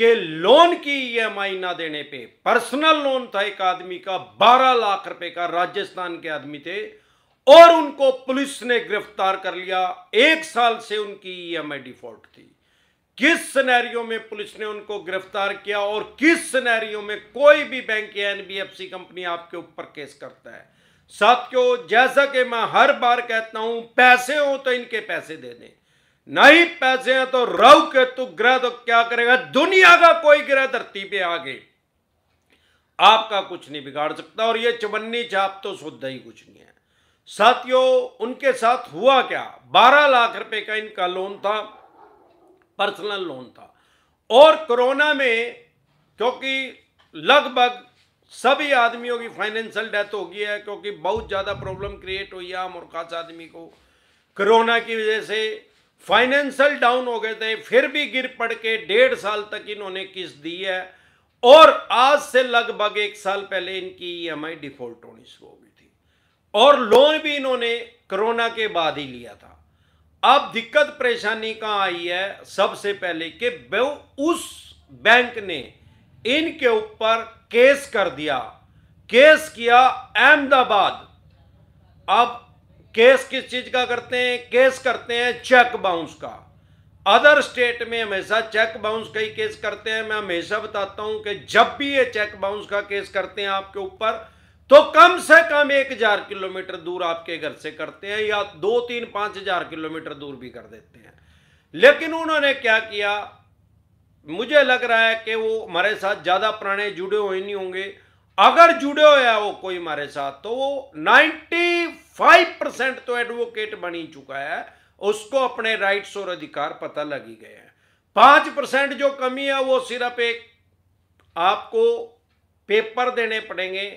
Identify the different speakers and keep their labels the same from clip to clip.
Speaker 1: कि लोन की EMI e ना देने पे पर्सनल लोन था एक आदमी का बारह लाख रुपए का राजस्थान के आदमी थे और उनको पुलिस ने गिरफ्तार कर लिया एक साल से उनकी ईएमआई e डिफॉल्ट थी किस सिनेरियो में पुलिस ने उनको गिरफ्तार किया और किस सिनेरियो में कोई भी बैंक या एनबीएफसी कंपनी आपके ऊपर केस करता है साथियों जैसा कि मैं हर बार कहता हूं पैसे हो तो इनके पैसे दे दें नहीं पैसे हैं तो रव तु ग्रह तो क्या करेगा दुनिया का कोई ग्रह धरती पे आगे आपका कुछ नहीं बिगाड़ सकता और ये चवन्नी छाप तो शुद्ध ही कुछ नहीं है साथियों उनके साथ हुआ क्या बारह लाख रुपए का इनका लोन था पर्सनल लोन था और कोरोना में क्योंकि लगभग सभी आदमियों की फाइनेंशियल डेथ हो गई है क्योंकि बहुत ज़्यादा प्रॉब्लम क्रिएट हुई है आम और खास आदमी को कोरोना की वजह से फाइनेंशियल डाउन हो गए थे फिर भी गिर पड़ के डेढ़ साल तक इन्होंने किस्त दी है और आज से लगभग एक साल पहले इनकी ई e डिफॉल्ट होनी शुरू हो गई थी और लोन भी इन्होंने कोरोना के बाद ही लिया था अब दिक्कत परेशानी कहाँ आई है सबसे पहले कि उस बैंक ने इनके ऊपर केस कर दिया केस किया अहमदाबाद अब केस किस चीज का करते हैं केस करते हैं चेक बाउंस का अदर स्टेट में हमेशा चेक बाउंस का ही केस करते हैं मैं हमेशा बताता हूं कि जब भी ये चेक बाउंस का केस करते हैं आपके ऊपर तो कम से कम एक हजार किलोमीटर दूर आपके घर से करते हैं या दो तीन पांच हजार किलोमीटर दूर भी कर देते हैं लेकिन उन्होंने क्या किया मुझे लग रहा है कि वो हमारे साथ ज्यादा पुराने जुड़े हुए नहीं होंगे अगर जुड़े होया वो कोई हमारे साथ तो वो फाइव परसेंट तो एडवोकेट बनी चुका है उसको अपने राइट्स और अधिकार पता लग ही गए हैं पांच परसेंट जो कमी है वो सिर्फ एक आपको पेपर देने पड़ेंगे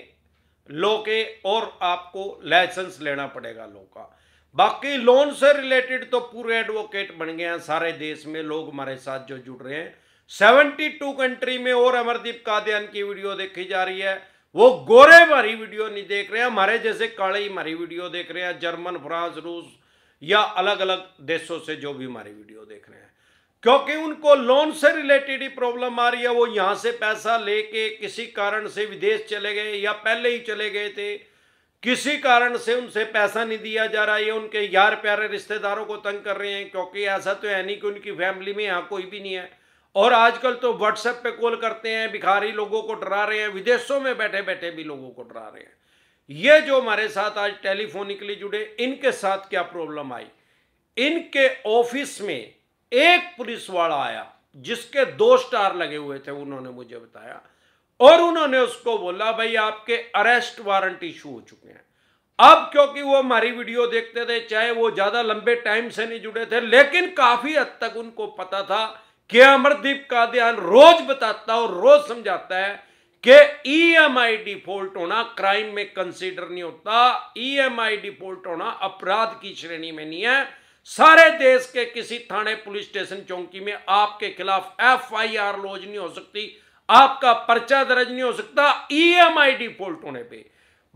Speaker 1: लो के और आपको लाइसेंस लेना पड़ेगा लो का बाकी लोन से रिलेटेड तो पूरे एडवोकेट बन गए हैं सारे देश में लोग हमारे साथ जो जुड़ रहे हैं 72 कंट्री में और अमरदीप कादयान की वीडियो देखी जा रही है वो गोरे मारी वीडियो नहीं देख रहे हमारे जैसे काले ही मारी वीडियो देख रहे हैं जर्मन फ्रांस रूस या अलग अलग देशों से जो भी हमारी वीडियो देख रहे हैं क्योंकि उनको लोन से रिलेटेड ही प्रॉब्लम आ रही है वो यहां से पैसा लेके किसी कारण से विदेश चले गए या पहले ही चले गए थे किसी कारण से उनसे पैसा नहीं दिया जा रहा है उनके यार प्यारे रिश्तेदारों को तंग कर रहे हैं क्योंकि ऐसा तो है नहीं कि उनकी फैमिली में यहाँ कोई भी नहीं है और आजकल तो व्हाट्सएप पे कॉल करते हैं भिखारी लोगों को डरा रहे हैं विदेशों में बैठे बैठे भी लोगों को डरा रहे हैं ये जो हमारे साथ आज टेलीफोनिकली जुड़े इनके साथ क्या प्रॉब्लम आई इनके ऑफिस में एक पुलिस वाला आया जिसके दो स्टार लगे हुए थे उन्होंने मुझे बताया और उन्होंने उसको बोला भाई आपके अरेस्ट वारंट इशू हो चुके हैं अब क्योंकि वो हमारी वीडियो देखते थे चाहे वो ज़्यादा लंबे टाइम से नहीं जुड़े थे लेकिन काफ़ी हद तक उनको पता था कि अमरदीप कादयान रोज बताता और रोज समझाता है कि ईएमआई e डिफॉल्ट होना क्राइम में कंसीडर नहीं होता ईएमआई e डिफॉल्ट होना अपराध की श्रेणी में नहीं है सारे देश के किसी थाने पुलिस स्टेशन चौकी में आपके खिलाफ एफआईआर लॉज नहीं हो सकती आपका पर्चा दर्ज नहीं हो सकता ईएमआई e डिफॉल्ट होने पे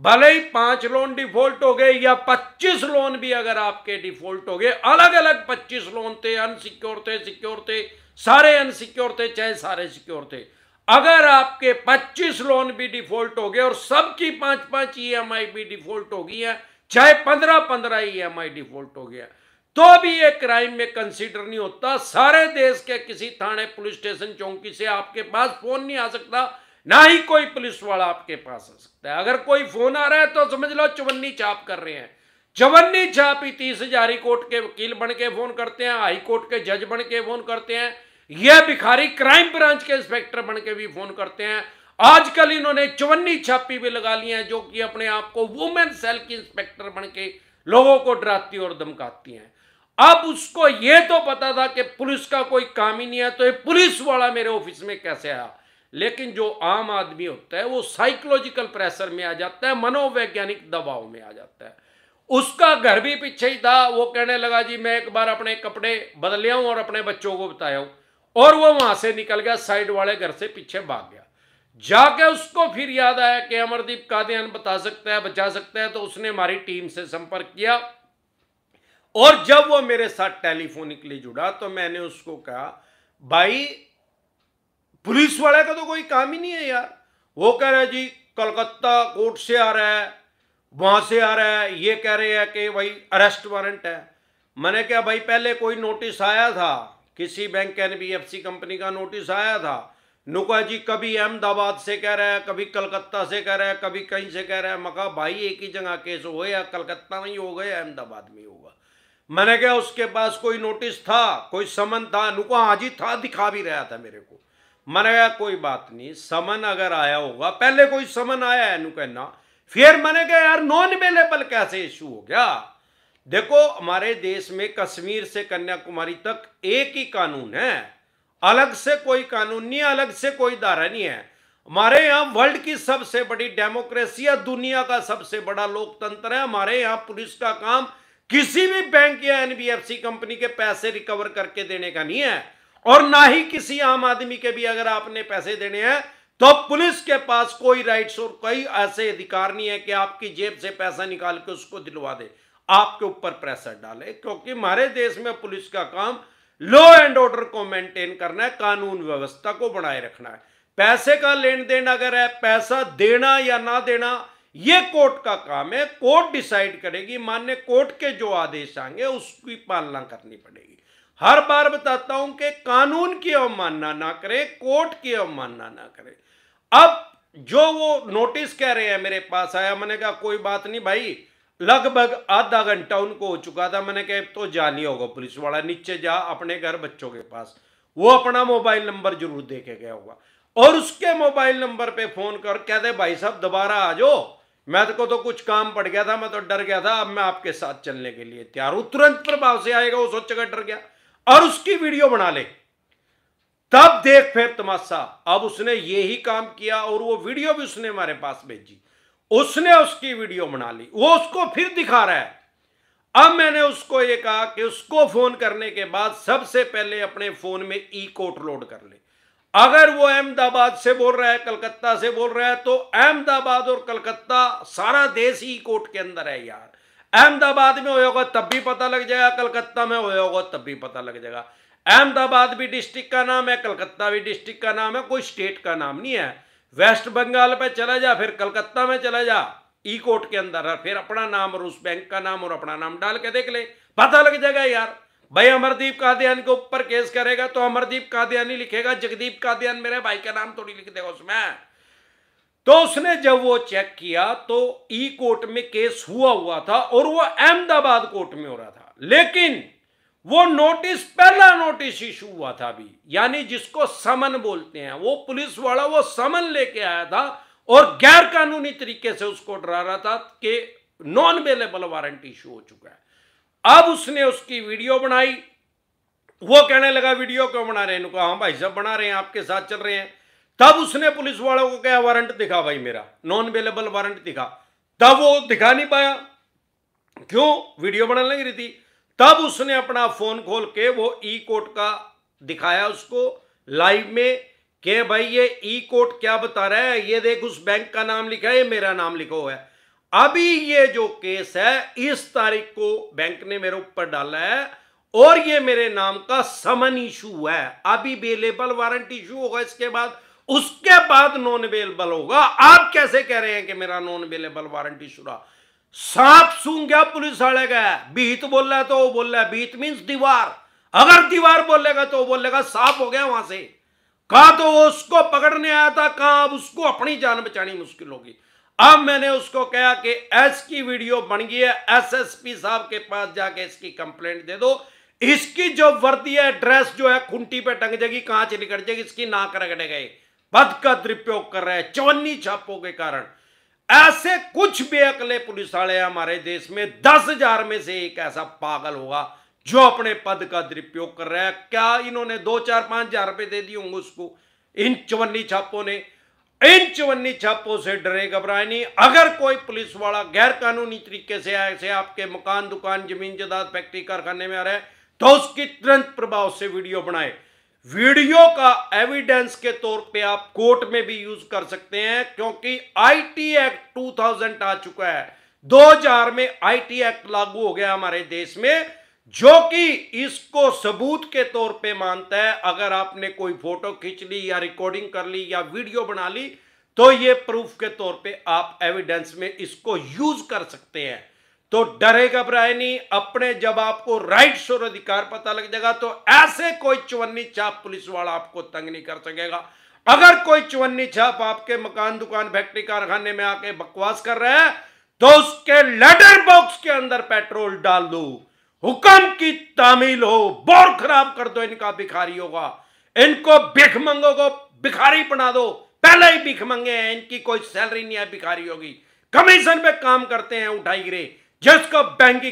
Speaker 1: भले ही पांच लोन डिफॉल्ट हो गए या पच्चीस लोन भी अगर आपके डिफॉल्ट हो गए अलग अलग पच्चीस लोन थे अनसिक्योर थे सिक्योर थे सारे अनसिक्योर थे चाहे सारे सिक्योर थे अगर आपके 25 लोन भी डिफॉल्ट हो गए और सबकी पांच पांच ईएमआई भी डिफॉल्ट हो गई है चाहे पंद्रह पंद्रह e ईएमआई डिफॉल्ट हो गया तो भी ये क्राइम में कंसीडर नहीं होता सारे देश के किसी थाने पुलिस स्टेशन चौकी से आपके पास फोन नहीं आ सकता ना ही कोई पुलिस वाला आपके पास आ सकता है अगर कोई फोन आ रहा है तो समझ लो चवन्नी चाप कर रहे हैं चवन्नी चाप ही तीस हजार कोर्ट के वकील बन के फोन करते हैं हाई कोर्ट के जज बन के फोन करते हैं यह भिखारी क्राइम ब्रांच के इंस्पेक्टर बन के भी फोन करते हैं आजकल इन्होंने चवन्नी छापी भी लगा ली है जो कि अपने आप को वुमेन सेल की इंस्पेक्टर बन के लोगों को डराती और धमकाती हैं अब उसको यह तो पता था कि पुलिस का कोई काम ही नहीं है तो ये पुलिस वाला मेरे ऑफिस में कैसे आया लेकिन जो आम आदमी होता है वो साइकोलॉजिकल प्रेशर में आ जाता है मनोवैज्ञानिक दबाव में आ जाता है उसका घर भी पीछे ही था वो कहने लगा जी मैं एक बार अपने कपड़े बदले हूं और अपने बच्चों को बताया हूं और वो वहां से निकल गया साइड वाले घर से पीछे भाग गया जाके उसको फिर याद आया कि अमरदीप कादियान बता सकता है बचा सकता है तो उसने हमारी टीम से संपर्क किया और जब वो मेरे साथ टेलीफोनिकली जुड़ा तो मैंने उसको कहा भाई पुलिस वाले का तो कोई काम ही नहीं है यार वो कह रहे जी कलकत्ता कोर्ट से आ रहा है वहां से आ रहा है ये कह रहे हैं कि भाई अरेस्ट वारंट है मैंने कहा भाई पहले कोई नोटिस आया था किसी बैंक एनबीएफसी कंपनी का नोटिस आया था नुका जी कभी अहमदाबाद से कह रहा है कभी कलकत्ता से कह रहा है कभी कहीं से कह रहे हैं मका भाई एक ही जगह केस हो या कलकत्ता में ही हो गया अहमदाबाद में होगा मैंने कहा उसके पास कोई नोटिस था कोई समन था नुका हाजी था दिखा भी रहा था मेरे को मैंने कहा कोई बात नहीं समन अगर आया होगा पहले कोई समन आया है नुका ना फिर मैंने कहा यार नॉन अवेलेबल कैसे इशू हो गया देखो हमारे देश में कश्मीर से कन्याकुमारी तक एक ही कानून है अलग से कोई कानून नहीं है अलग से कोई धारा नहीं है हमारे यहां वर्ल्ड की सबसे बड़ी डेमोक्रेसी या दुनिया का सबसे बड़ा लोकतंत्र है हमारे यहां पुलिस का काम किसी भी बैंक या एनबीएफसी कंपनी के पैसे रिकवर करके देने का नहीं है और ना ही किसी आम आदमी के भी अगर आपने पैसे देने हैं तो पुलिस के पास कोई राइट्स और कोई ऐसे अधिकार नहीं है कि आपकी जेब से पैसा निकाल के उसको दिलवा दे आपके ऊपर प्रेशर डाले क्योंकि हमारे देश में पुलिस का काम लॉ एंड ऑर्डर को मेंटेन करना है कानून व्यवस्था को बनाए रखना है पैसे का लेन देन अगर है पैसा देना या ना देना ये कोर्ट का काम है कोर्ट डिसाइड करेगी मान्य कोर्ट के जो आदेश आएंगे उसकी पालना करनी पड़ेगी हर बार बताता हूं कि कानून की अवमानना ना करें कोर्ट की अवमानना ना करें अब जो वो नोटिस कह रहे हैं मेरे पास आया मैंने कहा कोई बात नहीं भाई लगभग आधा घंटा उनको हो चुका था मैंने कहा तो जा नहीं होगा पुलिस वाला नीचे जा अपने घर बच्चों के पास वो अपना मोबाइल नंबर जरूर दे के गया होगा और उसके मोबाइल नंबर पे फोन कर कहते भाई साहब दोबारा आ जाओ मैं तो को तो कुछ काम पड़ गया था मैं तो डर गया था अब मैं आपके साथ चलने के लिए तैयार हूं तुरंत प्रभाव से आएगा वो सोचेगा डर गया और उसकी वीडियो बना ले तब देख फिर तमाशा अब उसने यही काम किया और वो वीडियो भी उसने हमारे पास भेजी उसने उसकी वीडियो बना ली वो उसको फिर दिखा रहा है अब मैंने उसको ये कहा कि उसको फोन करने के बाद सबसे पहले अपने फोन में ई कोट लोड कर ले अगर वो अहमदाबाद से बोल रहा है कलकत्ता से बोल रहा है तो अहमदाबाद और कलकत्ता सारा देश ई कोट के अंदर है यार अहमदाबाद में होगा तब भी पता लग जाएगा कलकत्ता में होगा तब भी पता लग जाएगा अहमदाबाद भी डिस्ट्रिक्ट का नाम है कलकत्ता भी डिस्ट्रिक्ट का नाम है कोई स्टेट का नाम नहीं है वेस्ट बंगाल पे चला जा फिर कलकत्ता में चला जा ई कोर्ट के अंदर फिर अपना नाम और उस बैंक का नाम और अपना नाम डाल के देख ले पता लग जाएगा यार भाई अमरदीप कादयान के ऊपर केस करेगा तो अमरदीप ही लिखेगा जगदीप कादयान मेरे भाई का नाम थोड़ी तो लिख देगा उसमें तो उसने जब वो चेक किया तो ई कोर्ट में केस हुआ हुआ था और वो अहमदाबाद कोर्ट में हो रहा था लेकिन वो नोटिस पहला नोटिस इशू हुआ था अभी यानी जिसको समन बोलते हैं वो पुलिस वाला वो समन लेके आया था और गैर कानूनी तरीके से उसको डरा रहा था कि नॉन अवेलेबल वारंट इशू हो चुका है अब उसने उसकी वीडियो बनाई वो कहने लगा वीडियो क्यों बना रहे हैं इनको हाँ भाई सब बना रहे हैं आपके साथ चल रहे हैं तब उसने पुलिस वालों को क्या वारंट दिखा भाई मेरा नॉन अवेलेबल वारंट दिखा तब वो दिखा नहीं पाया क्यों वीडियो बनाने लग रही थी तब उसने अपना फोन खोल के वो ई e कोर्ट का दिखाया उसको लाइव में के भाई ये ई e कोर्ट क्या बता रहा है ये देख उस बैंक का नाम लिखा है ये मेरा नाम लिखा हुआ है अभी ये जो केस है इस तारीख को बैंक ने मेरे ऊपर डाला है और ये मेरे नाम का समन इशू है अभी बेलेबल वारंट इशू होगा इसके बाद उसके बाद नॉन अवेलेबल होगा आप कैसे कह रहे हैं कि मेरा नॉन अवेलेबल वारंट इशू रहा सांप सूंघ गया पुलिस वाले का बीत बोल रहा है तो वो बोल रहा है बीत मीन्स दीवार अगर दीवार बोलेगा तो वो बोलेगा साफ हो गया वहां से कहा तो उसको पकड़ने आया था कहा अब उसको अपनी जान बचानी मुश्किल होगी अब मैंने उसको कहा कि एस की वीडियो बन गई है एसएसपी साहब के पास जाके इसकी कंप्लेंट दे दो इसकी जो वर्दी है ड्रेस जो है खुंटी पे टंग जाएगी कांच निकट जाएगी इसकी नाक रगड़े गए पद का दुरुपयोग कर रहे हैं चवन्नी छापों के कारण ऐसे कुछ बेअकले पुलिस वाले हमारे देश में दस हजार में से एक ऐसा पागल होगा जो अपने पद का दुरुपयोग कर रहा है क्या इन्होंने दो चार पांच हजार रुपए दे दिए होंगे उसको इन चवन्नी छापों ने इन चवन्नी छापों से डरे घबराए नहीं अगर कोई पुलिस वाला गैर कानूनी तरीके से ऐसे आपके मकान दुकान जमीन जदाद फैक्ट्री कारखाने में आ रहे हैं तो उसकी तुरंत प्रभाव से वीडियो बनाए वीडियो का एविडेंस के तौर पे आप कोर्ट में भी यूज कर सकते हैं क्योंकि आईटी एक्ट 2000 आ चुका है 2000 में आईटी एक्ट लागू हो गया हमारे देश में जो कि इसको सबूत के तौर पे मानता है अगर आपने कोई फोटो खींच ली या रिकॉर्डिंग कर ली या वीडियो बना ली तो ये प्रूफ के तौर पे आप एविडेंस में इसको यूज कर सकते हैं तो डरे घबराए नहीं अपने जब आपको राइट और अधिकार पता लग जाएगा तो ऐसे कोई चुवन्नी छाप पुलिस वाला आपको तंग नहीं कर सकेगा अगर कोई चुवन्नी छाप आपके मकान दुकान फैक्ट्री कारखाने में आके बकवास कर रहे हैं तो उसके लेटर बॉक्स के अंदर पेट्रोल डाल दो हुक्म की तामील हो बोर खराब कर दो इनका भिखारी होगा इनको भिख मंगो को भिखारी बना दो पहले ही भिख मंगे हैं इनकी कोई सैलरी नहीं है भिखारी होगी कमीशन पे काम करते हैं उठाई गिरे जिसको बैंकिंग